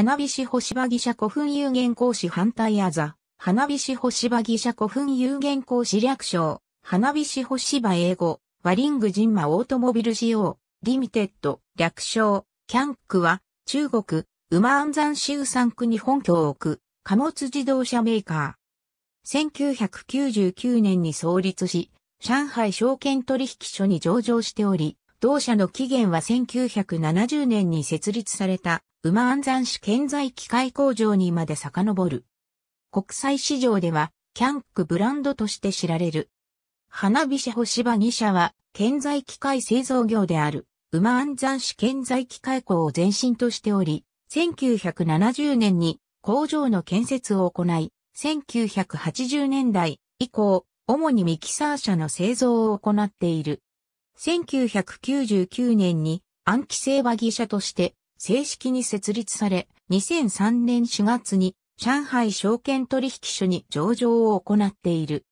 花火師星場義社古墳有限公司反対あざ、花火師星場義社古墳有限公司略称、花火師星場英語、ワリングジンマオートモビル仕様、リミテッド、略称、キャンクは、中国、馬安山州産区に本拠を置く、貨物自動車メーカー。1999年に創立し、上海証券取引所に上場しており、同社の起源は1970年に設立された馬安山市建材機械工場にまで遡る。国際市場ではキャンクブランドとして知られる。花火星場2社は建材機械製造業である馬安山市建材機械工を前身としており、1970年に工場の建設を行い、1980年代以降、主にミキサー車の製造を行っている。1999年に暗記性和議社として正式に設立され、2003年4月に上海証券取引所に上場を行っている。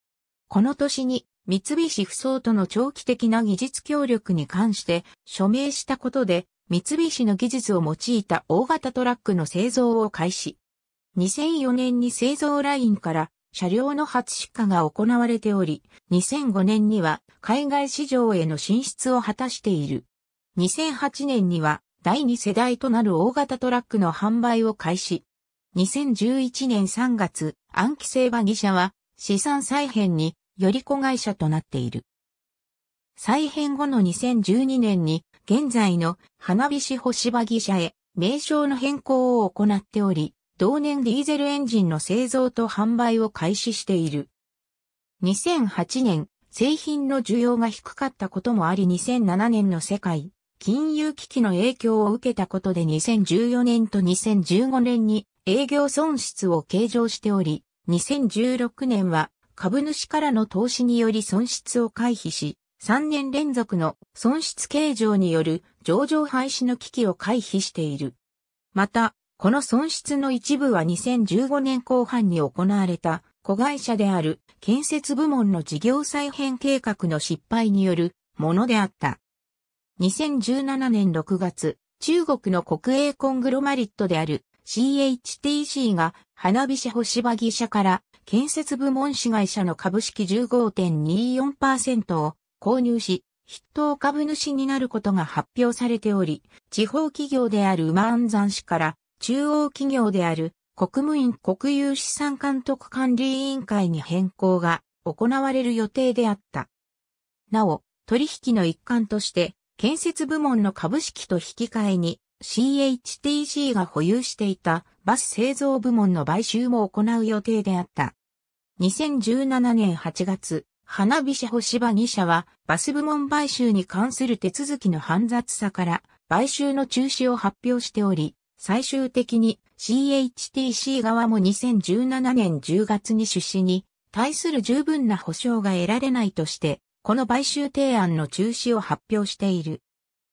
この年に三菱不走との長期的な技術協力に関して署名したことで三菱の技術を用いた大型トラックの製造を開始。2004年に製造ラインから車両の初出荷が行われており、2005年には海外市場への進出を果たしている。2008年には第2世代となる大型トラックの販売を開始。2011年3月、暗記制バギ社は資産再編により子会社となっている。再編後の2012年に現在の花火師星馬技社へ名称の変更を行っており、同年ディーゼルエンジンの製造と販売を開始している。2008年、製品の需要が低かったこともあり2007年の世界、金融危機の影響を受けたことで2014年と2015年に営業損失を計上しており、2016年は株主からの投資により損失を回避し、3年連続の損失計上による上場廃止の危機を回避している。また、この損失の一部は2015年後半に行われた子会社である建設部門の事業再編計画の失敗によるものであった。2017年6月、中国の国営コングロマリットである CHTC が花火社星葉木社から建設部門市会社の株式15.24%を購入し、筆頭株主になることが発表されており、地方企業である馬安山市から中央企業である国務院国有資産監督管理委員会に変更が行われる予定であった。なお、取引の一環として、建設部門の株式と引き換えに CHTC が保有していたバス製造部門の買収も行う予定であった。2017年8月、花火社星葉2社はバス部門買収に関する手続きの煩雑さから買収の中止を発表しており、最終的に CHTC 側も2017年10月に出資に対する十分な保証が得られないとして、この買収提案の中止を発表している。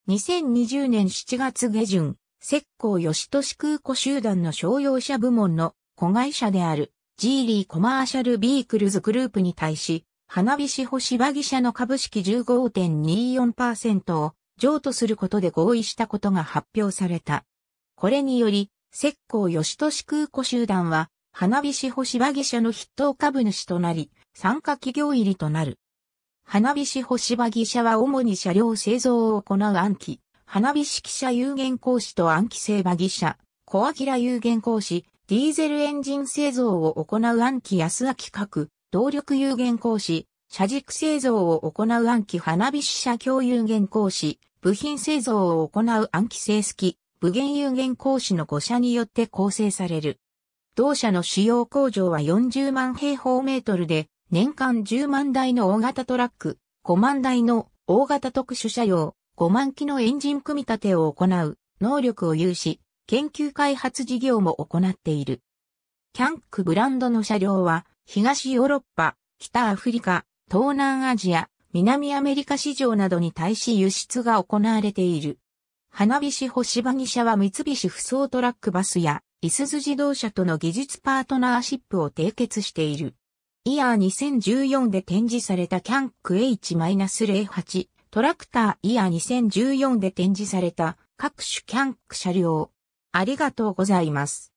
2020年7月下旬、石膏吉利空港集団の商用車部門の子会社であるジーリーコマーシャルビークルズグループに対し、花火師星芝木社の株式15.24%を譲渡することで合意したことが発表された。これにより、石膏吉利空港集団は、花火師星場木社の筆頭株主となり、参加企業入りとなる。花火師星場木社は主に車両製造を行う暗記、花火式車有限講師と暗記製馬技社、小明有限講師、ディーゼルエンジン製造を行う暗記安明各、動力有限講師、車軸製造を行う暗記花火師社共有限講師、部品製造を行う暗記製式、無限有限講師の5社によって構成される。同社の主要工場は40万平方メートルで、年間10万台の大型トラック、5万台の大型特殊車用、5万機のエンジン組み立てを行う能力を有し、研究開発事業も行っている。キャンクブランドの車両は、東ヨーロッパ、北アフリカ、東南アジア、南アメリカ市場などに対し輸出が行われている。花火師星場社は三菱不走トラックバスや、いすゞ自動車との技術パートナーシップを締結している。イヤー2014で展示されたキャンク H-08 トラクターイヤー2014で展示された各種キャンク車両。ありがとうございます。